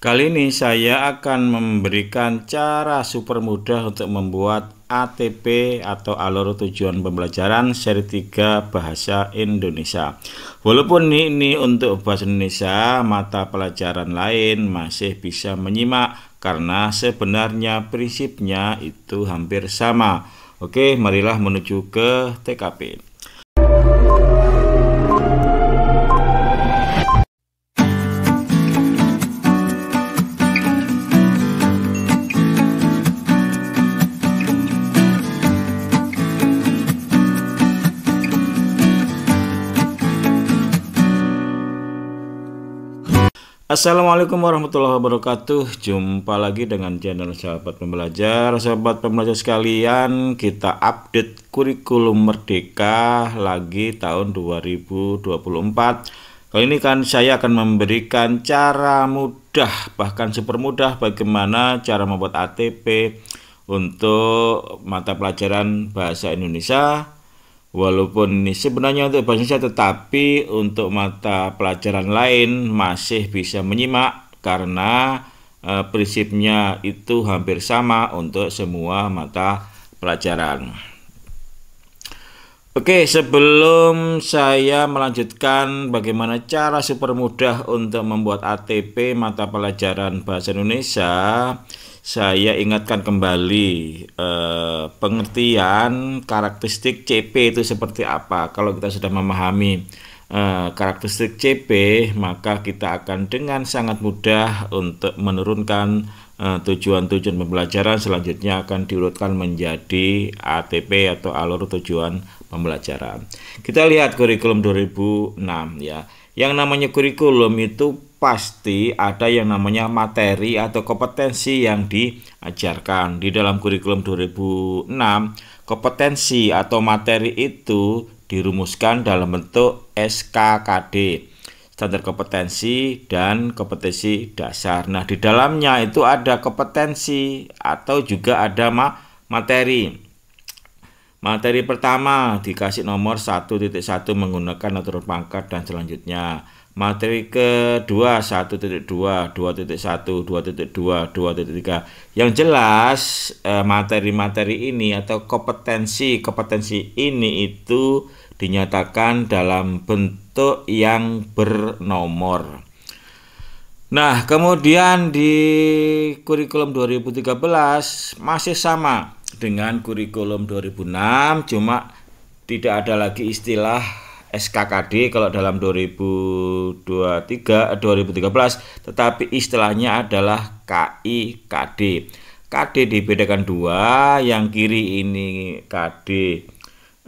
Kali ini saya akan memberikan cara super mudah untuk membuat ATP atau alur tujuan pembelajaran seri 3 Bahasa Indonesia. Walaupun ini untuk Bahasa Indonesia, mata pelajaran lain masih bisa menyimak karena sebenarnya prinsipnya itu hampir sama. Oke, marilah menuju ke TKP. Assalamualaikum warahmatullahi wabarakatuh Jumpa lagi dengan channel Sahabat Pembelajar Sahabat Pembelajar sekalian Kita update kurikulum Merdeka Lagi tahun 2024 Kali ini kan saya akan memberikan cara mudah Bahkan super mudah Bagaimana cara membuat ATP Untuk mata pelajaran Bahasa Indonesia Walaupun ini sebenarnya untuk bahasa Indonesia tetapi untuk mata pelajaran lain masih bisa menyimak karena e, prinsipnya itu hampir sama untuk semua mata pelajaran. Oke, sebelum saya melanjutkan bagaimana cara super mudah untuk membuat ATP mata pelajaran bahasa Indonesia, saya ingatkan kembali eh, pengertian karakteristik CP itu seperti apa. Kalau kita sudah memahami eh, karakteristik CP, maka kita akan dengan sangat mudah untuk menurunkan eh, tujuan-tujuan eh, pembelajaran selanjutnya akan diurutkan menjadi ATP atau alur tujuan pembelajaran. Kita lihat kurikulum 2006 ya. Yang namanya kurikulum itu pasti ada yang namanya materi atau kompetensi yang diajarkan. Di dalam kurikulum 2006, kompetensi atau materi itu dirumuskan dalam bentuk SKKD, standar kompetensi dan kompetensi dasar. Nah, di dalamnya itu ada kompetensi atau juga ada materi. Materi pertama dikasih nomor 1.1 menggunakan aturan pangkat dan selanjutnya. Materi kedua 1.2, 2.1, 2.2, 2.3. Yang jelas eh, materi-materi ini atau kompetensi-kompetensi ini itu dinyatakan dalam bentuk yang bernomor. Nah, kemudian di kurikulum 2013 masih sama dengan kurikulum 2006, cuma tidak ada lagi istilah SKKD kalau dalam 2023 2013 eh, tetapi istilahnya adalah KIKD. KD dibedakan dua, yang kiri ini KD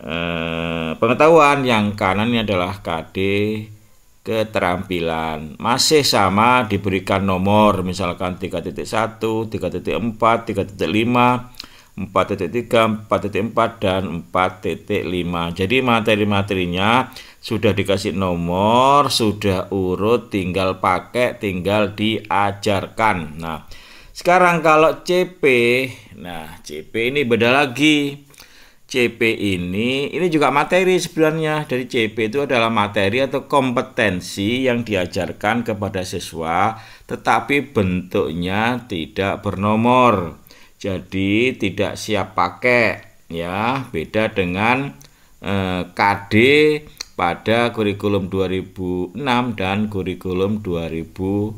eh, pengetahuan, yang kanan ini adalah KD keterampilan. Masih sama diberikan nomor misalkan 3.1, 3.4, 3.5 4.3, 4.4 dan 4.5. Jadi materi-materinya sudah dikasih nomor, sudah urut, tinggal pakai, tinggal diajarkan. Nah, sekarang kalau CP, nah CP ini beda lagi. CP ini ini juga materi sebenarnya dari CP itu adalah materi atau kompetensi yang diajarkan kepada siswa tetapi bentuknya tidak bernomor jadi tidak siap pakai ya beda dengan eh, KD pada kurikulum 2006 dan kurikulum 2013.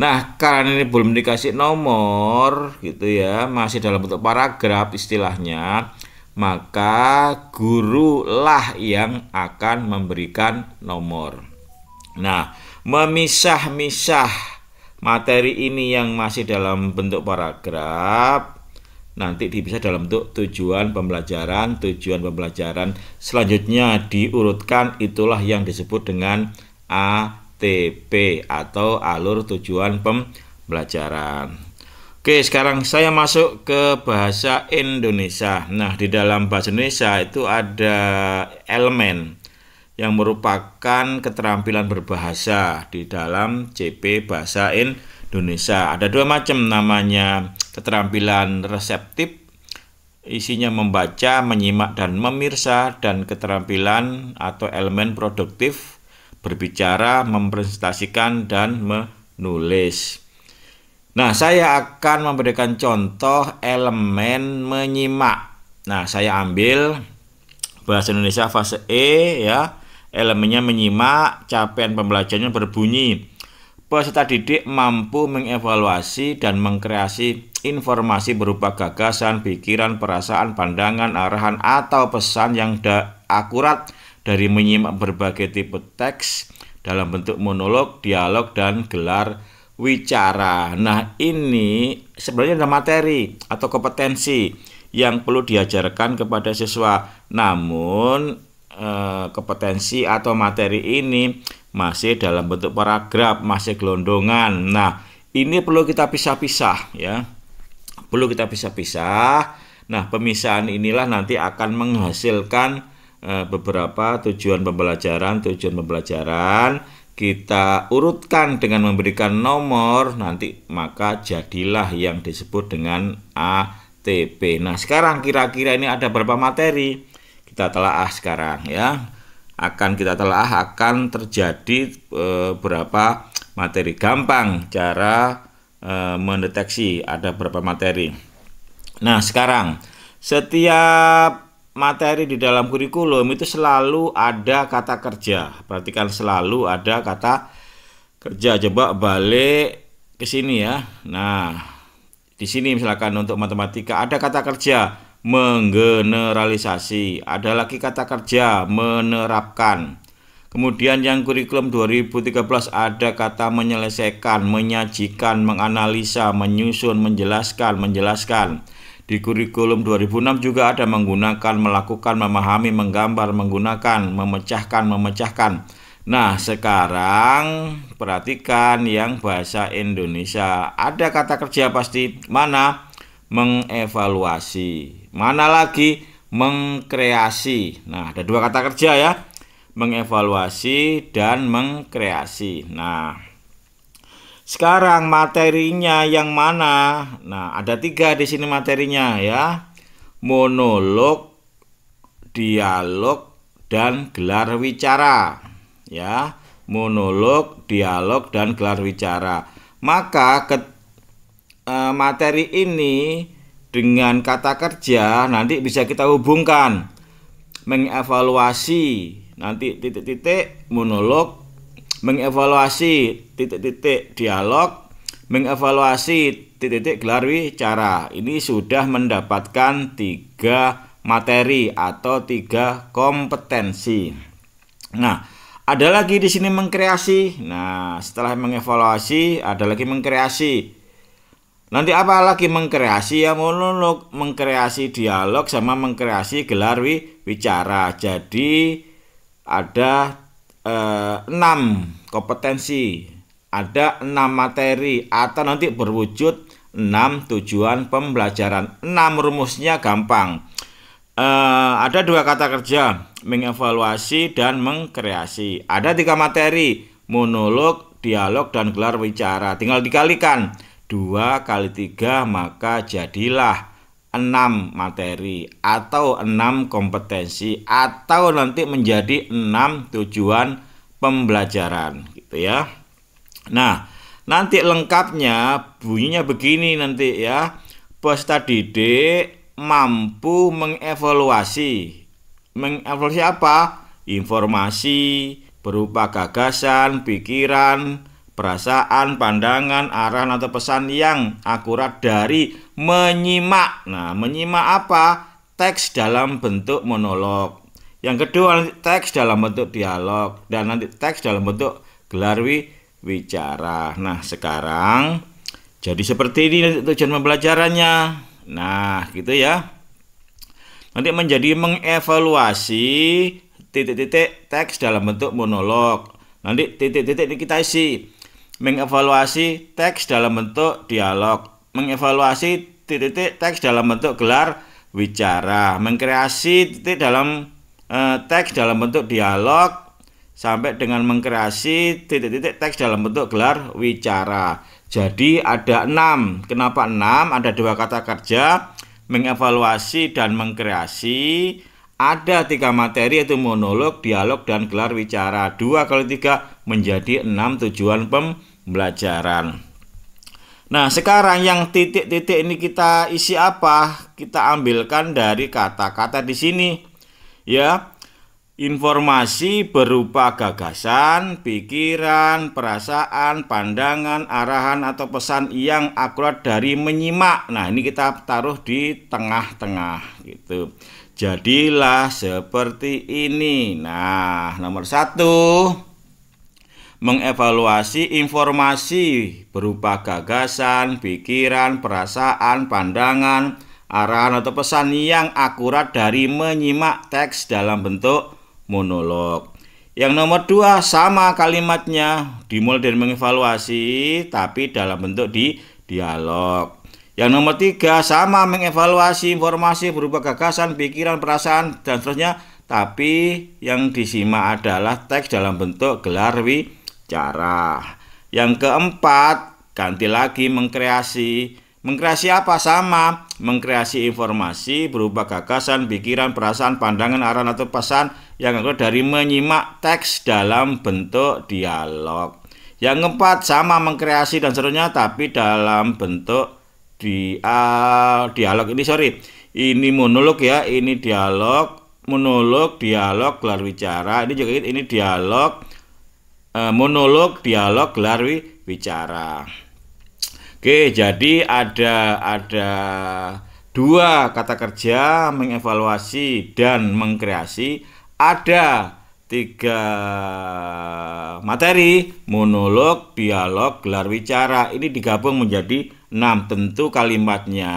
Nah, karena ini belum dikasih nomor gitu ya, masih dalam bentuk paragraf istilahnya, maka gurulah yang akan memberikan nomor. Nah, memisah-misah materi ini yang masih dalam bentuk paragraf nanti bisa dalam bentuk tujuan pembelajaran tujuan pembelajaran selanjutnya diurutkan itulah yang disebut dengan ATP atau alur tujuan pembelajaran Oke sekarang saya masuk ke bahasa Indonesia nah di dalam bahasa Indonesia itu ada elemen yang merupakan keterampilan berbahasa di dalam CP Bahasa Indonesia. Ada dua macam namanya keterampilan reseptif isinya membaca, menyimak dan memirsa dan keterampilan atau elemen produktif berbicara, mempresentasikan dan menulis. Nah, saya akan memberikan contoh elemen menyimak. Nah, saya ambil bahasa Indonesia fase E ya Elemennya menyimak, capaian pembelajarannya berbunyi. Peserta didik mampu mengevaluasi dan mengkreasi informasi berupa gagasan, pikiran, perasaan, pandangan, arahan, atau pesan yang da akurat dari menyimak berbagai tipe teks dalam bentuk monolog, dialog, dan gelar wicara. Nah, ini sebenarnya adalah materi atau kompetensi yang perlu diajarkan kepada siswa. Namun, Eh, kompetensi atau materi ini masih dalam bentuk paragraf, masih gelondongan. Nah, ini perlu kita pisah-pisah ya. Perlu kita pisah-pisah. Nah, pemisahan inilah nanti akan menghasilkan uh, beberapa tujuan pembelajaran, tujuan pembelajaran kita urutkan dengan memberikan nomor nanti maka jadilah yang disebut dengan ATP. Nah, sekarang kira-kira ini ada berapa materi? kita telaah sekarang ya akan kita telaah akan terjadi beberapa eh, materi gampang cara eh, mendeteksi ada beberapa materi nah sekarang setiap materi di dalam kurikulum itu selalu ada kata kerja perhatikan selalu ada kata kerja coba balik ke sini ya nah di sini misalkan untuk matematika ada kata kerja menggeneralisasi. Ada lagi kata kerja menerapkan. Kemudian yang kurikulum 2013 ada kata menyelesaikan, menyajikan, menganalisa, menyusun, menjelaskan, menjelaskan. Di kurikulum 2006 juga ada menggunakan, melakukan, memahami, menggambar, menggunakan, memecahkan, memecahkan. Nah, sekarang perhatikan yang bahasa Indonesia. Ada kata kerja pasti mana? mengevaluasi. Mana lagi mengkreasi. Nah, ada dua kata kerja ya. Mengevaluasi dan mengkreasi. Nah, sekarang materinya yang mana? Nah, ada tiga di sini materinya ya. Monolog, dialog, dan gelar wicara. Ya, monolog, dialog, dan gelar wicara. Maka ketika Eh, materi ini dengan kata kerja nanti bisa kita hubungkan mengevaluasi nanti titik-titik monolog mengevaluasi titik-titik dialog mengevaluasi titik-titik gelar wicara ini sudah mendapatkan tiga materi atau tiga kompetensi nah ada lagi di sini mengkreasi nah setelah mengevaluasi ada lagi mengkreasi Nanti apa lagi mengkreasi ya monolog, mengkreasi dialog sama mengkreasi gelar wicara. Jadi ada eh, enam kompetensi, ada enam materi atau nanti berwujud enam tujuan pembelajaran. Enam rumusnya gampang. Eh, ada dua kata kerja, mengevaluasi dan mengkreasi. Ada tiga materi, monolog, dialog dan gelar wicara. Tinggal dikalikan 2 kali 3 maka jadilah 6 materi atau 6 kompetensi atau nanti menjadi 6 tujuan pembelajaran gitu ya. Nah, nanti lengkapnya bunyinya begini nanti ya. Peserta didik mampu mengevaluasi. Mengevaluasi apa? Informasi berupa gagasan, pikiran, perasaan, pandangan, arahan atau pesan yang akurat dari menyimak. Nah, menyimak apa? Teks dalam bentuk monolog. Yang kedua teks dalam bentuk dialog dan nanti teks dalam bentuk gelar wicara. Nah, sekarang jadi seperti ini tujuan pembelajarannya. Nah, gitu ya. Nanti menjadi mengevaluasi titik-titik teks dalam bentuk monolog. Nanti titik-titik kita isi mengevaluasi teks dalam bentuk dialog, mengevaluasi titik-titik teks dalam bentuk gelar wicara, mengkreasi titik dalam e, teks dalam bentuk dialog sampai dengan mengkreasi titik-titik teks dalam bentuk gelar wicara. Jadi ada enam. Kenapa enam? Ada dua kata kerja, mengevaluasi dan mengkreasi. Ada tiga materi yaitu monolog, dialog, dan gelar wicara. Dua kali tiga menjadi enam tujuan pem pembelajaran. Nah, sekarang yang titik-titik ini kita isi apa? Kita ambilkan dari kata-kata di sini. Ya. Informasi berupa gagasan, pikiran, perasaan, pandangan, arahan atau pesan yang akurat dari menyimak. Nah, ini kita taruh di tengah-tengah gitu. Jadilah seperti ini. Nah, nomor satu mengevaluasi informasi berupa gagasan, pikiran, perasaan, pandangan, arahan atau pesan yang akurat dari menyimak teks dalam bentuk monolog. Yang nomor dua sama kalimatnya dimulai dari mengevaluasi tapi dalam bentuk di dialog. Yang nomor tiga sama mengevaluasi informasi berupa gagasan, pikiran, perasaan dan seterusnya tapi yang disimak adalah teks dalam bentuk gelar wi cara. Yang keempat, ganti lagi mengkreasi. Mengkreasi apa sama? Mengkreasi informasi berupa gagasan, pikiran, perasaan, pandangan, arahan, atau pesan yang aku dari menyimak teks dalam bentuk dialog. Yang keempat sama mengkreasi dan seterusnya tapi dalam bentuk dia dialog ini sorry ini monolog ya ini dialog monolog dialog gelar bicara ini juga ini dialog Eh, monolog, dialog, gelar bicara Oke, jadi ada ada dua kata kerja mengevaluasi dan mengkreasi ada tiga materi monolog dialog gelar bicara ini digabung menjadi enam tentu kalimatnya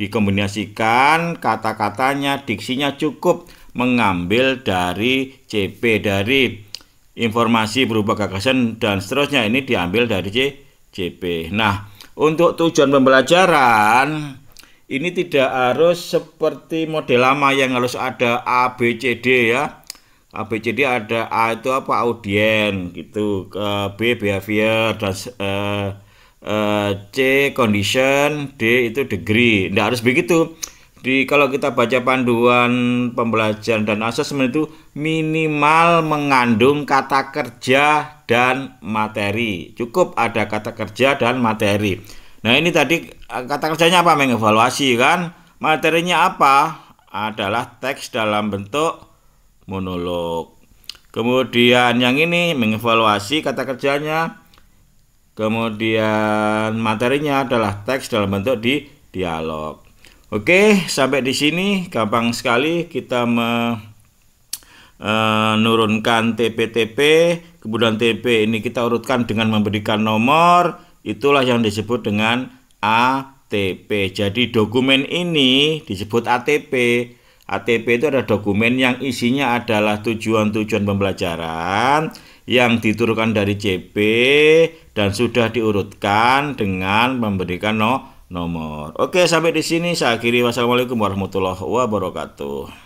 dikombinasikan kata-katanya diksinya cukup mengambil dari CP dari informasi berupa gagasan dan seterusnya ini diambil dari CJP. Nah, untuk tujuan pembelajaran ini tidak harus seperti model lama yang harus ada A B C D ya. A B C D ada A itu apa audien gitu, ke B behavior dan eh, eh, C condition, D itu degree. Tidak harus begitu di kalau kita baca panduan pembelajaran dan asesmen itu minimal mengandung kata kerja dan materi. Cukup ada kata kerja dan materi. Nah, ini tadi eh, kata kerjanya apa? Mengevaluasi kan? Materinya apa? Adalah teks dalam bentuk monolog. Kemudian yang ini mengevaluasi kata kerjanya. Kemudian materinya adalah teks dalam bentuk di dialog. Oke, sampai di sini gampang sekali kita menurunkan e, TP-TP. Kemudian TP ini kita urutkan dengan memberikan nomor. Itulah yang disebut dengan ATP. Jadi dokumen ini disebut ATP. ATP itu adalah dokumen yang isinya adalah tujuan-tujuan pembelajaran yang diturunkan dari CP dan sudah diurutkan dengan memberikan nomor nomor. Oke, sampai di sini saya akhiri. Wassalamualaikum warahmatullahi wabarakatuh.